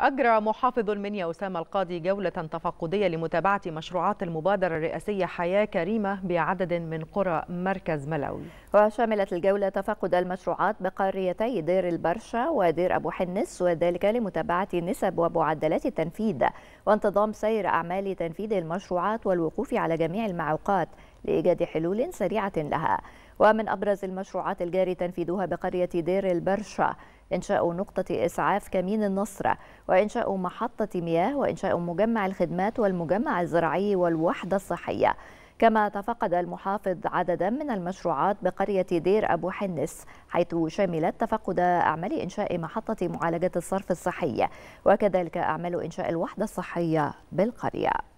أجرى محافظ المنيا أسامة القاضي جولة تفقدية لمتابعة مشروعات المبادرة الرئاسية حياة كريمة بعدد من قرى مركز ملاوي وشملت الجولة تفقد المشروعات بقريتي دير البرشة ودير أبو حنس وذلك لمتابعة نسب ومعدلات التنفيذ وانتظام سير أعمال تنفيذ المشروعات والوقوف على جميع المعوقات لإيجاد حلول سريعة لها ومن أبرز المشروعات الجاري تنفيذها بقرية دير البرشة إنشاء نقطة إسعاف كمين النصرة وإنشاء محطة مياه وإنشاء مجمع الخدمات والمجمع الزراعي والوحدة الصحية كما تفقد المحافظ عددا من المشروعات بقرية دير أبو حنس حيث شملت تفقد أعمال إنشاء محطة معالجة الصرف الصحي وكذلك أعمال إنشاء الوحدة الصحية بالقرية